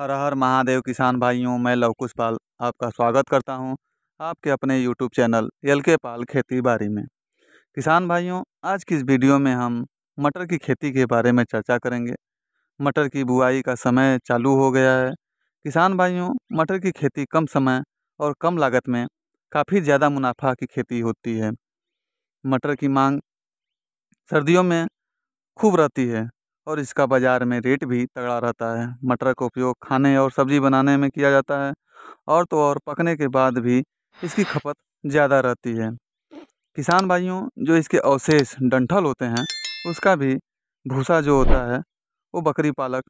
हर हर महादेव किसान भाइयों मैं लवकुश पाल आपका स्वागत करता हूं आपके अपने यूट्यूब चैनल एल के पाल खेती बारी में किसान भाइयों आज की इस वीडियो में हम मटर की खेती के बारे में चर्चा करेंगे मटर की बुआई का समय चालू हो गया है किसान भाइयों मटर की खेती कम समय और कम लागत में काफ़ी ज़्यादा मुनाफा की खेती होती है मटर की मांग सर्दियों में खूब रहती है और इसका बाज़ार में रेट भी तगड़ा रहता है मटर का उपयोग खाने और सब्ज़ी बनाने में किया जाता है और तो और पकने के बाद भी इसकी खपत ज़्यादा रहती है किसान भाइयों जो इसके अवशेष डंठल होते हैं उसका भी भूसा जो होता है वो बकरी पालक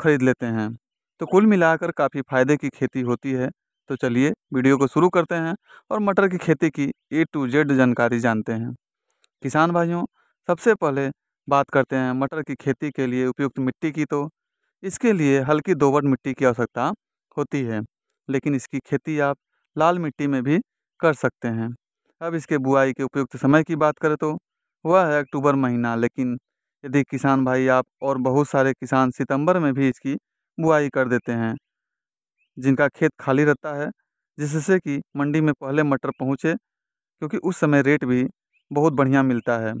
खरीद लेते हैं तो कुल मिलाकर काफ़ी फ़ायदे की खेती होती है तो चलिए वीडियो को शुरू करते हैं और मटर की खेती की ए टू जेड जानकारी जानते हैं किसान भाइयों सबसे पहले बात करते हैं मटर की खेती के लिए उपयुक्त मिट्टी की तो इसके लिए हल्की दोवट मिट्टी की आवश्यकता होती है लेकिन इसकी खेती आप लाल मिट्टी में भी कर सकते हैं अब इसके बुआई के उपयुक्त समय की बात करें तो वह है अक्टूबर महीना लेकिन यदि किसान भाई आप और बहुत सारे किसान सितंबर में भी इसकी बुआई कर देते हैं जिनका खेत खाली रहता है जिससे कि मंडी में पहले मटर पहुँचे क्योंकि उस समय रेट भी बहुत बढ़िया मिलता है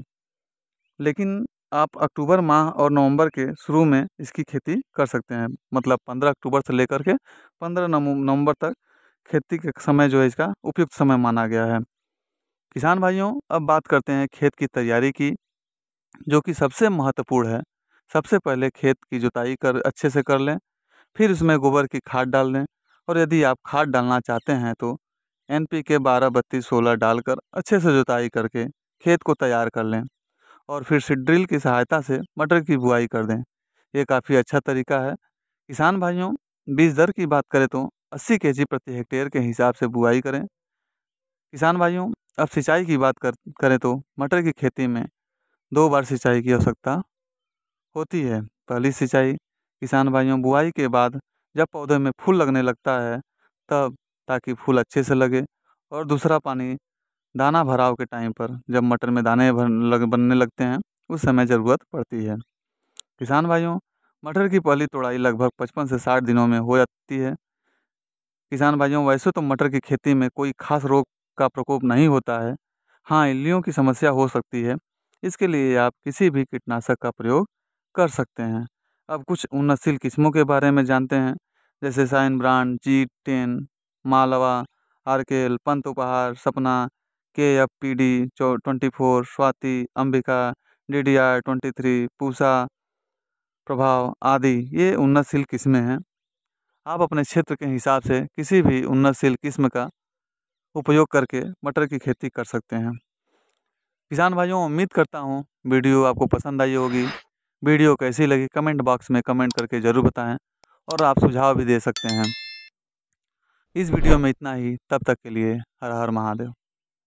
लेकिन आप अक्टूबर माह और नवंबर के शुरू में इसकी खेती कर सकते हैं मतलब पंद्रह अक्टूबर से लेकर के पंद्रह नवंबर तक खेती के समय जो है इसका उपयुक्त समय माना गया है किसान भाइयों अब बात करते हैं खेत की तैयारी की जो कि सबसे महत्वपूर्ण है सबसे पहले खेत की जुताई कर अच्छे से कर लें फिर उसमें गोबर की खाद डाल दें और यदि आप खाद डालना चाहते हैं तो एन पी के बारह बत्तीस सोलह डालकर अच्छे से जुताई करके खेत को तैयार कर लें और फिर से ड्रिल की सहायता से मटर की बुआई कर दें ये काफ़ी अच्छा तरीका है किसान भाइयों बीज दर की बात करें तो 80 के जी प्रति हेक्टेयर के हिसाब से बुआई करें किसान भाइयों अब सिंचाई की बात कर करें तो मटर की खेती में दो बार सिंचाई की आवश्यकता होती है पहली सिंचाई किसान भाइयों बुआई के बाद जब पौधे में फूल लगने लगता है तब ताकि फूल अच्छे से लगे और दूसरा पानी दाना भराव के टाइम पर जब मटर में दाने भर लग बनने लगते हैं उस समय ज़रूरत पड़ती है किसान भाइयों मटर की पहली तोड़ाई लगभग पचपन से साठ दिनों में हो जाती है किसान भाइयों वैसे तो मटर की खेती में कोई खास रोग का प्रकोप नहीं होता है हाँ इल्लियों की समस्या हो सकती है इसके लिए आप किसी भी कीटनाशक का प्रयोग कर सकते हैं अब कुछ उन्नतशील किस्मों के बारे में जानते हैं जैसे साइन ब्रांड G ten Malwa Arkel Pant Upahar Sapna K F P D twenty four Swati Ambika D D R twenty three Pusa Prabhav आदि ये उन्नतशील किस्में हैं आप अपने क्षेत्र के हिसाब से किसी भी उन्नतशील किस्म का उपयोग करके मटर की खेती कर सकते हैं किसान भाइयों उम्मीद करता हूँ वीडियो आपको पसंद आई होगी वीडियो कैसी लगी कमेंट बॉक्स में कमेंट करके ज़रूर बताएं और आप सुझाव भी दे सकते हैं इस वीडियो में इतना ही तब तक के लिए हर हर महादेव